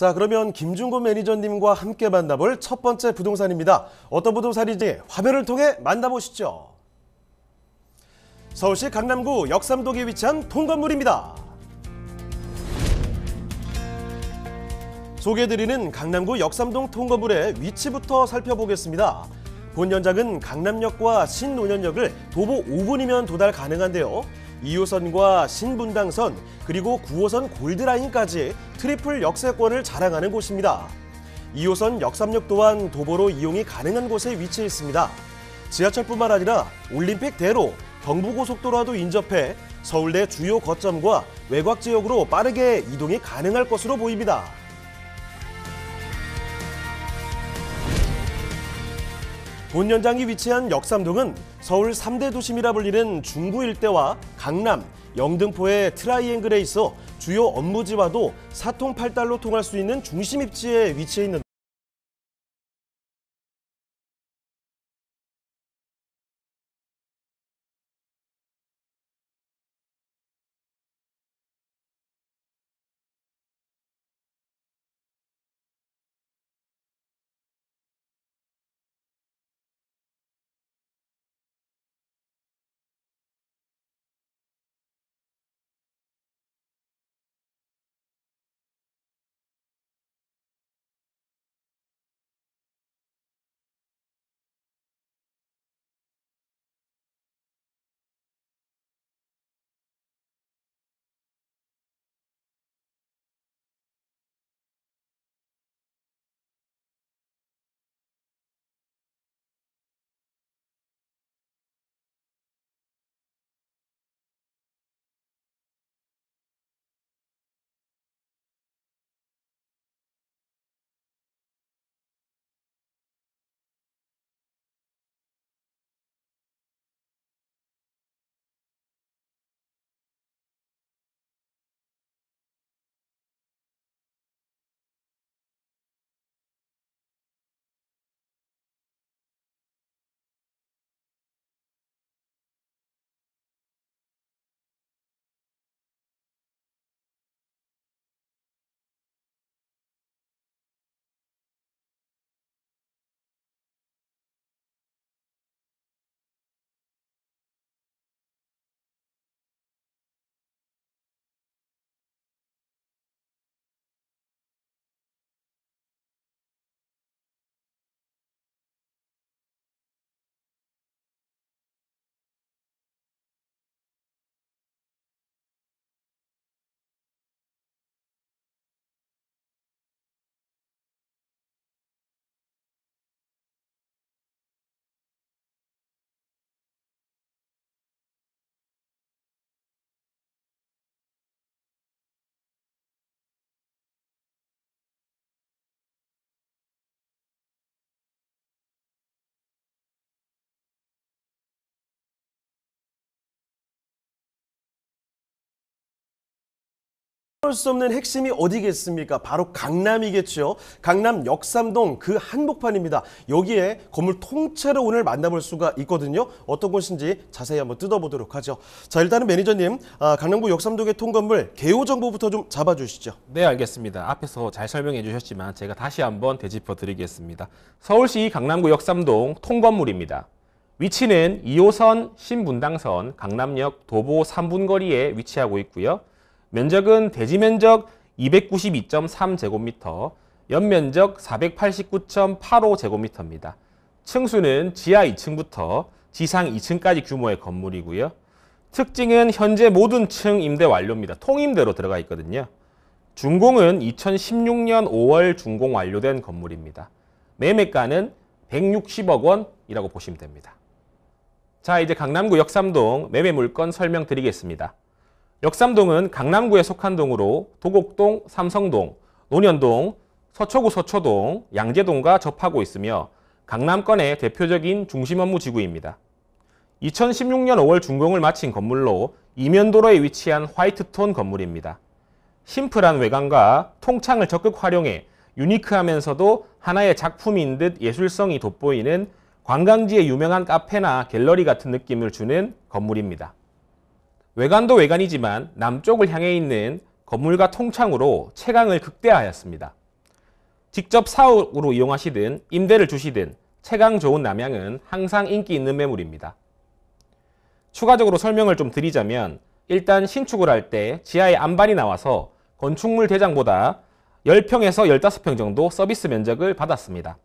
자, 그러면 김준곤 매니저님과 함께 만나볼 첫 번째 부동산입니다. 어떤 부동산인지 화면을 통해 만나보시죠. 서울시 강남구 역삼동에 위치한 통건물입니다. 소개해드리는 강남구 역삼동 통건물의 위치부터 살펴보겠습니다. 본 연장은 강남역과 신논현역을 도보 5분이면 도달 가능한데요. 2호선과 신분당선 그리고 9호선 골드라인까지 트리플 역세권을 자랑하는 곳입니다. 2호선 역삼역 또한 도보로 이용이 가능한 곳에 위치해 있습니다. 지하철뿐만 아니라 올림픽대로, 경부고속도로와도 인접해 서울대 주요 거점과 외곽 지역으로 빠르게 이동이 가능할 것으로 보입니다. 본연장이 위치한 역삼동은 서울 3대 도심이라 불리는 중구 일대와 강남, 영등포의 트라이앵글에 있어 주요 업무지와도 사통팔달로 통할 수 있는 중심 입지에 위치해 있는 빼놓을 수 없는 핵심이 어디겠습니까? 바로 강남이겠죠. 강남 역삼동 그 한복판입니다. 여기에 건물 통째로 오늘 만나볼 수가 있거든요. 어떤 곳인지 자세히 한번 뜯어보도록 하죠. 자, 일단은 매니저님, 아, 강남구 역삼동의 통건물 개요 정보부터 좀 잡아주시죠. 네, 알겠습니다. 앞에서 잘 설명해 주셨지만 제가 다시 한번 되짚어 드리겠습니다. 서울시 강남구 역삼동 통건물입니다. 위치는 2호선 신분당선 강남역 도보 3분 거리에 위치하고 있고요. 면적은 대지 면적 292.3제곱미터, 연면적 489.85제곱미터입니다. 층수는 지하 2층부터 지상 2층까지 규모의 건물이고요. 특징은 현재 모든 층 임대 완료입니다. 통임대로 들어가 있거든요. 준공은 2016년 5월 준공 완료된 건물입니다. 매매가는 160억 원이라고 보시면 됩니다. 자 이제 강남구 역삼동 매매 물건 설명드리겠습니다. 역삼동은 강남구에 속한 동으로 도곡동, 삼성동, 논현동, 서초구 서초동, 양재동과 접하고 있으며 강남권의 대표적인 중심 업무 지구입니다. 2016년 5월 준공을 마친 건물로 이면도로에 위치한 화이트톤 건물입니다. 심플한 외관과 통창을 적극 활용해 유니크하면서도 하나의 작품인 듯 예술성이 돋보이는 관광지의 유명한 카페나 갤러리 같은 느낌을 주는 건물입니다. 외관도 외관이지만 남쪽을 향해 있는 건물과 통창으로 채광을 극대화하였습니다. 직접 사옥으로 이용하시든 임대를 주시든 채광 좋은 남향은 항상 인기 있는 매물입니다. 추가적으로 설명을 좀 드리자면 일단 신축을 할 때 지하에 안반이 나와서 건축물 대장보다 10평에서 15평 정도 서비스 면적을 받았습니다.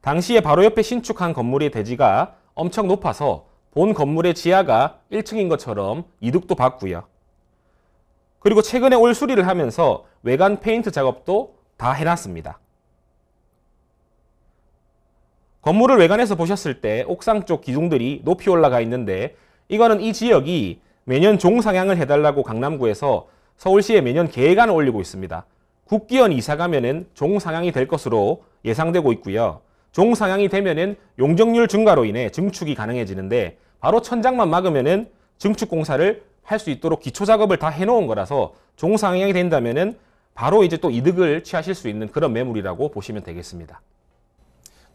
당시에 바로 옆에 신축한 건물의 대지가 엄청 높아서 본 건물의 지하가 1층인 것처럼 이득도 봤고요. 그리고 최근에 올 수리를 하면서 외관 페인트 작업도 다 해놨습니다. 건물을 외관에서 보셨을 때 옥상 쪽 기둥들이 높이 올라가 있는데 이거는 이 지역이 매년 종상향을 해달라고 강남구에서 서울시에 매년 계획안을 올리고 있습니다. 국기원 이사 가면은 종상향이 될 것으로 예상되고 있고요. 종상향이 되면은 용적률 증가로 인해 증축이 가능해지는데 바로 천장만 막으면은 증축 공사를 할 수 있도록 기초 작업을 다 해놓은 거라서 종상향이 된다면은 바로 이제 또 이득을 취하실 수 있는 그런 매물이라고 보시면 되겠습니다.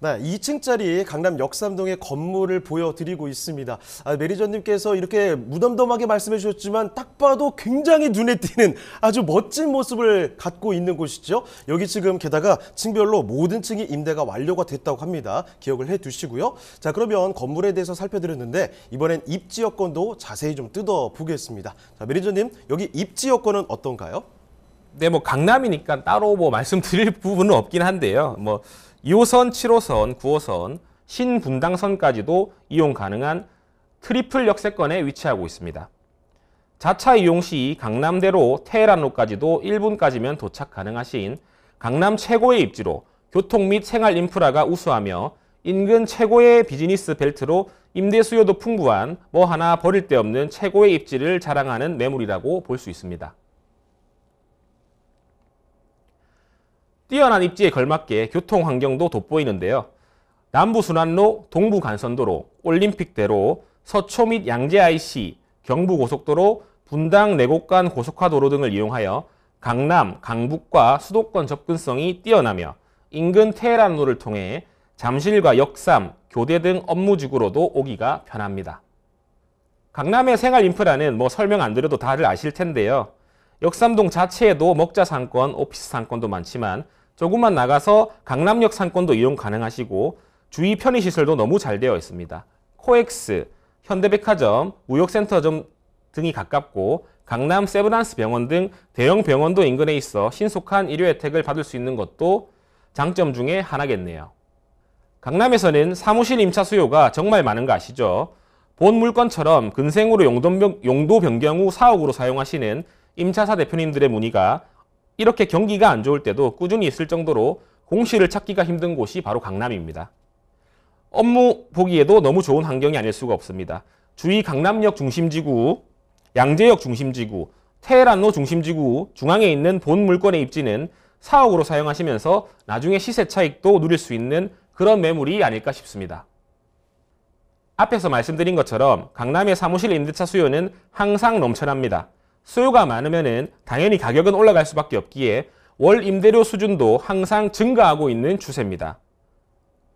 네, 2층짜리 강남 역삼동의 건물을 보여드리고 있습니다. 아, 매니저님께서 이렇게 무덤덤하게 말씀해 주셨지만 딱 봐도 굉장히 눈에 띄는 아주 멋진 모습을 갖고 있는 곳이죠. 여기 지금 게다가 층별로 모든 층이 임대가 완료가 됐다고 합니다. 기억을 해 두시고요. 자 그러면 건물에 대해서 살펴드렸는데 이번엔 입지 여건도 자세히 좀 뜯어보겠습니다. 자 매니저님 여기 입지 여건은 어떤가요? 네, 뭐 강남이니까 따로 뭐 말씀드릴 부분은 없긴 한데요. 뭐 2호선, 7호선, 9호선, 신분당선까지도 이용 가능한 트리플 역세권에 위치하고 있습니다. 자차 이용 시 강남대로 테헤란로까지도 1분까지면 도착 가능하신 강남 최고의 입지로 교통 및 생활 인프라가 우수하며 인근 최고의 비즈니스 벨트로 임대 수요도 풍부한 뭐 하나 버릴 데 없는 최고의 입지를 자랑하는 매물이라고 볼 수 있습니다. 뛰어난 입지에 걸맞게 교통 환경도 돋보이는데요. 남부순환로, 동부간선도로, 올림픽대로, 서초 및 양재IC, 경부고속도로, 분당 내곡간 고속화도로 등을 이용하여 강남, 강북과 수도권 접근성이 뛰어나며 인근 테헤란로를 통해 잠실과 역삼, 교대 등 업무지구로도 오기가 편합니다. 강남의 생활 인프라는 뭐 설명 안 드려도 다들 아실 텐데요. 역삼동 자체에도 먹자 상권, 오피스 상권도 많지만 조금만 나가서 강남역 상권도 이용 가능하시고 주위 편의시설도 너무 잘 되어 있습니다. 코엑스, 현대백화점, 우역센터점 등이 가깝고 강남 세브란스 병원 등 대형 병원도 인근에 있어 신속한 의료 혜택을 받을 수 있는 것도 장점 중에 하나겠네요. 강남에서는 사무실 임차 수요가 정말 많은 거 아시죠? 본 물건처럼 근생으로 용도 변경 후사업으로 사용하시는 임차사 대표님들의 문의가 이렇게 경기가 안 좋을 때도 꾸준히 있을 정도로 공시를 찾기가 힘든 곳이 바로 강남입니다. 업무 보기에도 너무 좋은 환경이 아닐 수가 없습니다. 주위 강남역 중심지구, 양재역 중심지구, 테헤란로 중심지구 중앙에 있는 본 물건의 입지는 사옥으로 사용하시면서 나중에 시세 차익도 누릴 수 있는 그런 매물이 아닐까 싶습니다. 앞에서 말씀드린 것처럼 강남의 사무실 임대차 수요는 항상 넘쳐납니다. 수요가 많으면 당연히 가격은 올라갈 수밖에 없기에 월 임대료 수준도 항상 증가하고 있는 추세입니다.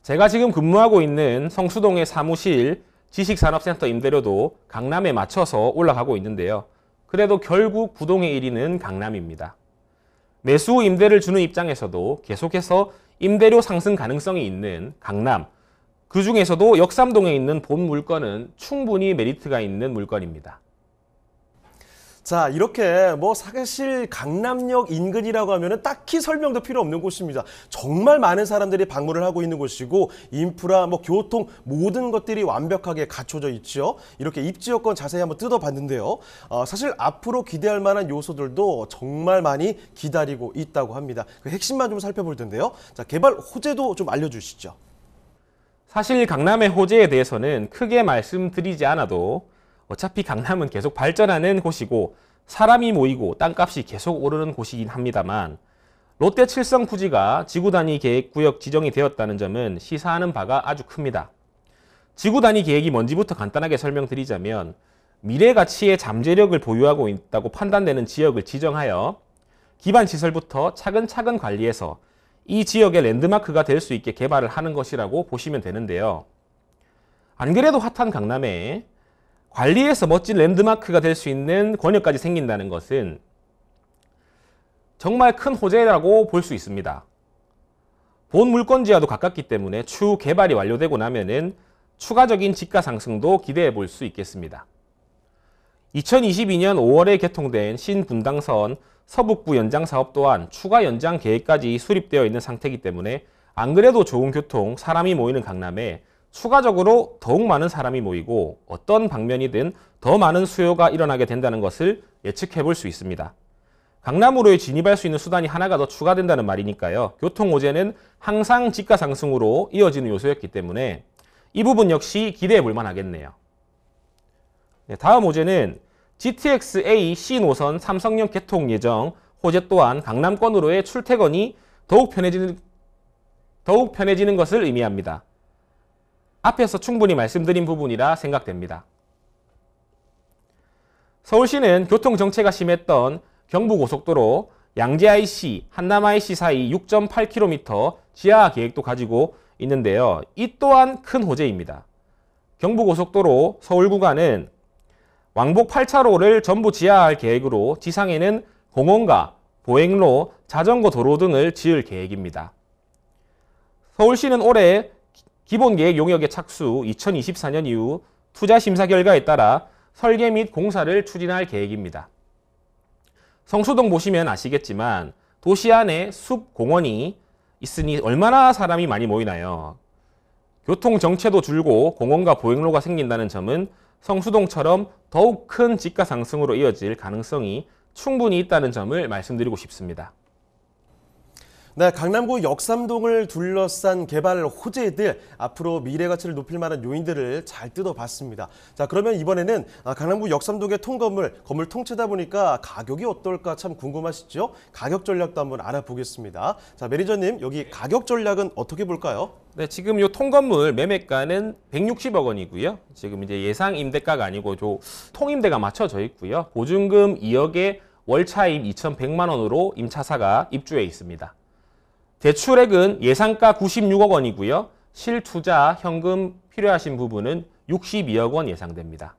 제가 지금 근무하고 있는 성수동의 사무실 지식산업센터 임대료도 강남에 맞춰서 올라가고 있는데요. 그래도 결국 부동의 1위는 강남입니다. 매수 임대를 주는 입장에서도 계속해서 임대료 상승 가능성이 있는 강남, 그 중에서도 역삼동에 있는 본 물건은 충분히 메리트가 있는 물건입니다. 자 이렇게 뭐 사실 강남역 인근이라고 하면은 딱히 설명도 필요 없는 곳입니다. 정말 많은 사람들이 방문을 하고 있는 곳이고 인프라 뭐 교통 모든 것들이 완벽하게 갖춰져 있죠 이렇게 입지 여건 자세히 한번 뜯어봤는데요. 어, 사실 앞으로 기대할 만한 요소들도 정말 많이 기다리고 있다고 합니다. 그 핵심만 좀 살펴볼 텐데요. 자 개발 호재도 좀 알려주시죠. 사실 강남의 호재에 대해서는 크게 말씀드리지 않아도 어차피 강남은 계속 발전하는 곳이고 사람이 모이고 땅값이 계속 오르는 곳이긴 합니다만 롯데 칠성 부지가 지구 단위 계획구역 지정이 되었다는 점은 시사하는 바가 아주 큽니다. 지구 단위 계획이 뭔지부터 간단하게 설명드리자면 미래 가치의 잠재력을 보유하고 있다고 판단되는 지역을 지정하여 기반 시설부터 차근차근 관리해서 이 지역의 랜드마크가 될 수 있게 개발을 하는 것이라고 보시면 되는데요. 안 그래도 핫한 강남에 관리에서 멋진 랜드마크가 될 수 있는 권역까지 생긴다는 것은 정말 큰 호재라고 볼 수 있습니다. 본 물건지와도 가깝기 때문에 추후 개발이 완료되고 나면은 추가적인 지가 상승도 기대해 볼 수 있겠습니다. 2022년 5월에 개통된 신분당선 서북부 연장 사업 또한 추가 연장 계획까지 수립되어 있는 상태이기 때문에 안 그래도 좋은 교통, 사람이 모이는 강남에 추가적으로 더욱 많은 사람이 모이고 어떤 방면이든 더 많은 수요가 일어나게 된다는 것을 예측해 볼 수 있습니다. 강남으로 진입할 수 있는 수단이 하나가 더 추가된다는 말이니까요. 교통 오제는 항상 집가 상승으로 이어지는 요소였기 때문에 이 부분 역시 기대해 볼 만하겠네요. 네, 다음 오제는 GTX-A C 노선 삼성역 개통 예정 호재 또한 강남권으로의 출퇴근이 더욱 편해지는, 더욱 편해지는 것을 의미합니다. 앞에서 충분히 말씀드린 부분이라 생각됩니다. 서울시는 교통정체가 심했던 경부고속도로 양재IC, 한남IC 사이 6.8km 지하 계획도 가지고 있는데요. 이 또한 큰 호재입니다. 경부고속도로 서울 구간은 왕복 8차로를 전부 지하할 계획으로 지상에는 공원과 보행로, 자전거 도로 등을 지을 계획입니다. 서울시는 올해 기본계획 용역의 착수 2024년 이후 투자 심사 결과에 따라 설계 및 공사를 추진할 계획입니다. 성수동 보시면 아시겠지만 도시 안에 숲 공원이 있으니 얼마나 사람이 많이 모이나요? 교통 정체도 줄고 공원과 보행로가 생긴다는 점은 성수동처럼 더욱 큰 집가 상승으로 이어질 가능성이 충분히 있다는 점을 말씀드리고 싶습니다. 네, 강남구 역삼동을 둘러싼 개발 호재들, 앞으로 미래 가치를 높일 만한 요인들을 잘 뜯어봤습니다. 자, 그러면 이번에는 아, 강남구 역삼동의 통건물, 건물 통째다 보니까 가격이 어떨까 참 궁금하시죠? 가격 전략도 한번 알아보겠습니다. 자, 매니저님, 여기 가격 전략은 어떻게 볼까요? 네, 지금 요 통건물 매매가는 160억 원이고요. 지금 이제 예상 임대가가 아니고 저 통임대가 맞춰져 있고요. 보증금 2억에 월차임 2,100만 원으로 임차사가 입주해 있습니다. 대출액은 예상가 96억 원이고요. 실투자 현금 필요하신 부분은 62억 원 예상됩니다.